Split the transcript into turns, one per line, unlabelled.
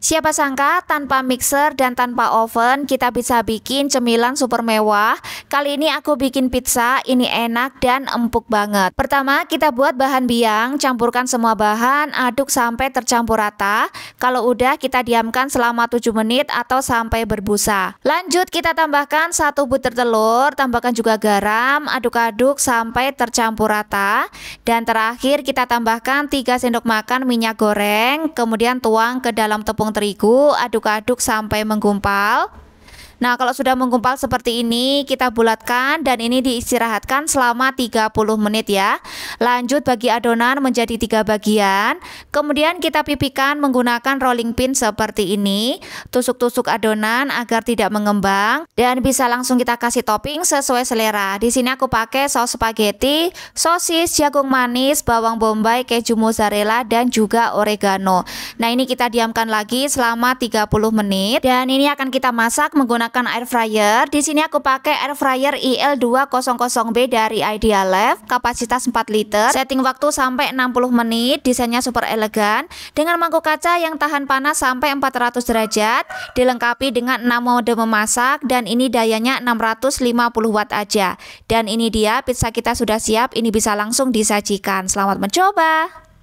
Siapa sangka tanpa mixer dan tanpa oven kita bisa bikin cemilan super mewah Kali ini aku bikin pizza, ini enak dan empuk banget Pertama kita buat bahan biang, campurkan semua bahan, aduk sampai tercampur rata Kalau udah kita diamkan selama 7 menit atau sampai berbusa Lanjut kita tambahkan satu butir telur, tambahkan juga garam, aduk-aduk sampai tercampur rata Dan terakhir kita tambahkan 3 sendok makan minyak goreng, kemudian tuang ke dalam tepung tepung terigu aduk-aduk sampai menggumpal Nah kalau sudah menggumpal seperti ini kita bulatkan dan ini diistirahatkan selama 30 menit ya Lanjut bagi adonan menjadi tiga bagian Kemudian kita pipikan menggunakan rolling pin seperti ini Tusuk-tusuk adonan agar tidak mengembang Dan bisa langsung kita kasih topping sesuai selera Di sini aku pakai saus spaghetti, sosis, jagung manis, bawang bombay, keju mozzarella dan juga oregano Nah ini kita diamkan lagi selama 30 menit Dan ini akan kita masak menggunakan menggunakan air fryer. Di sini aku pakai air fryer IL200B dari Idea Lab, kapasitas 4 liter, setting waktu sampai 60 menit, desainnya super elegan, dengan mangkuk kaca yang tahan panas sampai 400 derajat, dilengkapi dengan 6 mode memasak dan ini dayanya 650 watt aja. Dan ini dia pizza kita sudah siap, ini bisa langsung disajikan. Selamat mencoba.